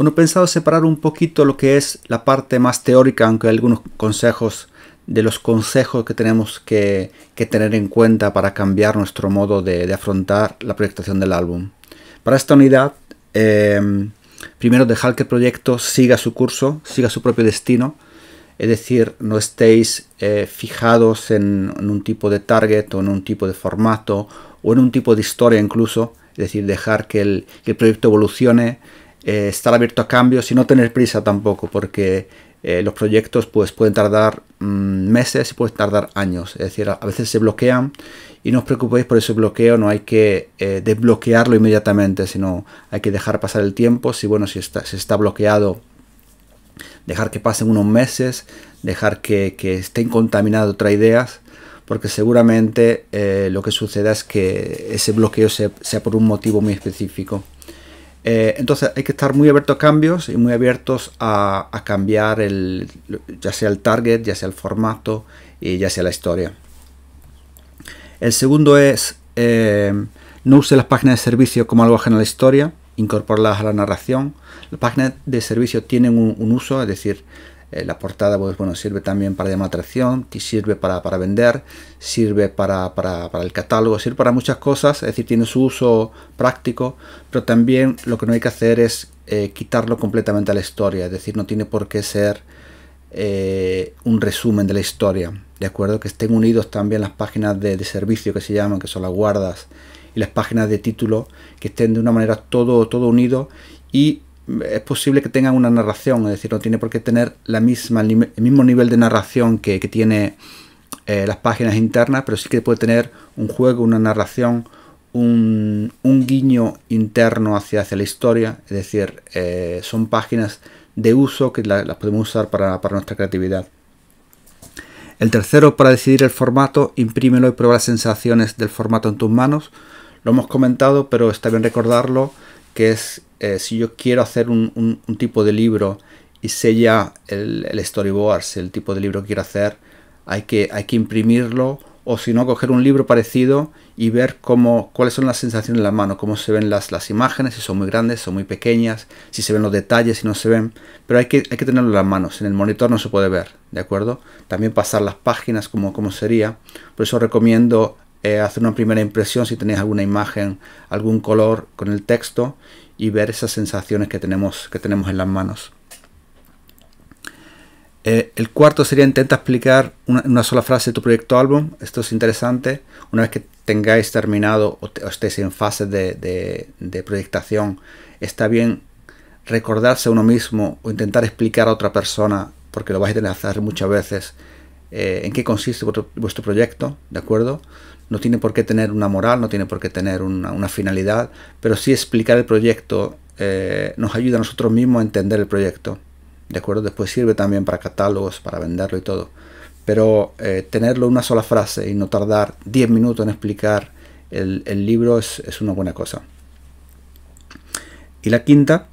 Bueno, he pensado separar un poquito lo que es la parte más teórica, aunque hay algunos consejos de los consejos que tenemos que, tener en cuenta para cambiar nuestro modo de, afrontar la proyectación del álbum. Para esta unidad, em, primero dejar que el proyecto siga su curso, siga su propio destino, es decir, no estéis eh, fijados en, un tipo de target o en un tipo de formato o en un tipo de historia incluso, es decir, dejar que el proyecto evolucione, eh, estar abierto a cambios y no tener prisa tampoco, porque eh, los proyectos pues, pueden tardar mm, meses y pueden tardar años. Es decir, a veces se bloquean y no os preocupéis por ese bloqueo, no hay que eh, desbloquearlo inmediatamente, sino hay que dejar pasar el tiempo. Si bueno, si está, está bloqueado, dejar que pasen unos meses, dejar que, estén contaminadas otras ideas. Porque seguramente lo que suceda es que ese bloqueo sea por un motivo muy específico. Eh, entonces hay que estar muy abiertos a cambios y muy abiertos a, cambiar el, ya sea el target, ya sea el formato y ya sea la historia. El segundo es eh, no use las páginas de servicio como algo ajeno a la historia, incorporarlas a la narración. Las páginas de servicio tienen un uso, es decir, eh, la portada, pues bueno, sirve también para llamar atracción, sirve para, vender, sirve para, para, el catálogo, sirve para muchas cosas, es decir, tiene su uso práctico, pero también lo que no hay que hacer es eh, quitarlo completamente a la historia, es decir, no tiene por qué ser eh, un resumen de la historia, ¿de acuerdo? Que estén unidos también las páginas de, servicio que se llaman, que son las guardas, y las páginas de título, que estén de una manera todo, todo unido y es posible que tengan una narración, es decir, no tiene por qué tener la misma, el mismo nivel de narración que, que tiene eh, las páginas internas, pero sí que puede tener un juego, una narración, un, guiño interno hacia, hacia la historia, es decir, eh, son páginas de uso que las podemos usar para, para, nuestra creatividad. El tercero, para decidir el formato, imprímelo y prueba las sensaciones del formato en tus manos. Lo hemos comentado, pero está bien recordarlo, que es eh, si yo quiero hacer un, tipo de libro y sé ya el, storyboard, si el tipo de libro que quiero hacer, hay que, hay que imprimirlo o si no, coger un libro parecido y ver cómo, cuáles son las sensaciones en la mano, cómo se ven las, las imágenes, si son muy grandes, son muy pequeñas, si se ven los detalles, si no se ven. Pero hay que, hay que tenerlo en las manos, en el monitor no se puede ver, ¿de acuerdo? También pasar las páginas como, como sería. Por eso recomiendo eh, hacer una primera impresión si tenéis alguna imagen, algún color con el texto y ver esas sensaciones que tenemos, que tenemos en las manos. Eh, el cuarto sería intenta explicar una, sola frase de tu proyecto álbum. Esto es interesante. Una vez que tengáis terminado o, estéis en fase de, de, proyectación, está bien recordarse a uno mismo o intentar explicar a otra persona, porque lo vais a tener que hacer muchas veces, eh, en qué consiste vuestro, proyecto, ¿de acuerdo? No tiene por qué tener una moral, no tiene por qué tener una, finalidad, pero sí explicar el proyecto eh, nos ayuda a nosotros mismos a entender el proyecto, ¿de acuerdo? Después sirve también para catálogos, para venderlo y todo. Pero eh, tenerlo en una sola frase y no tardar 10 minutos en explicar el, libro es, es, una buena cosa. Y la quinta,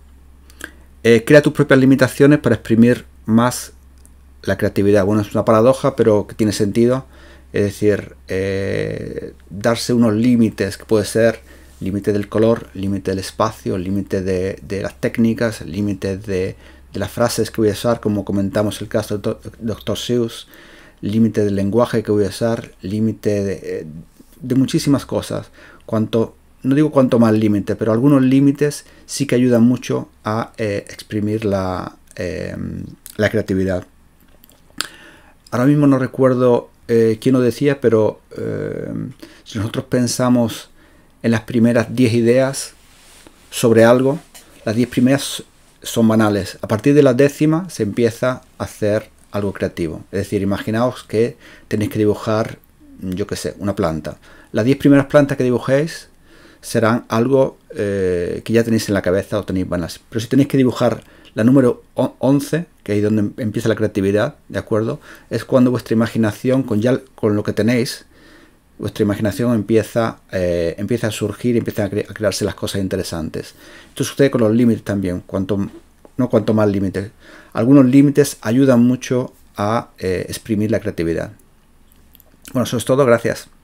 crea tus propias limitaciones para exprimir más la creatividad. Bueno, es una paradoja, pero que tiene sentido. Es decir, eh, darse unos límites que puede ser límite del color, límite del espacio, límite de, las técnicas, límite de, de, las frases que voy a usar, como comentamos el caso del Dr. Seuss, límite del lenguaje que voy a usar, límite de, muchísimas cosas. Cuanto, no digo cuanto más límite, pero algunos límites sí que ayudan mucho a eh, exprimir la, eh, la creatividad ahora mismo no recuerdo eh, quién lo decía, pero eh, si nosotros pensamos en las primeras 10 ideas sobre algo, las 10 primeras son banales. A partir de la décima se empieza a hacer algo creativo. Es decir, imaginaos que tenéis que dibujar, yo qué sé, una planta. Las 10 primeras plantas que dibujéis serán algo eh, que ya tenéis en la cabeza o tenéis vanas. Pero si tenéis que dibujar la número 11, que es donde empieza la creatividad, ¿de acuerdo? Es cuando vuestra imaginación, con, ya, con lo que tenéis, vuestra imaginación empieza, eh, empieza a surgir, empiezan a, crearse las cosas interesantes. Esto sucede con los límites también, cuanto, no cuanto más límites. Algunos límites ayudan mucho a eh, exprimir la creatividad. Bueno, eso es todo, gracias.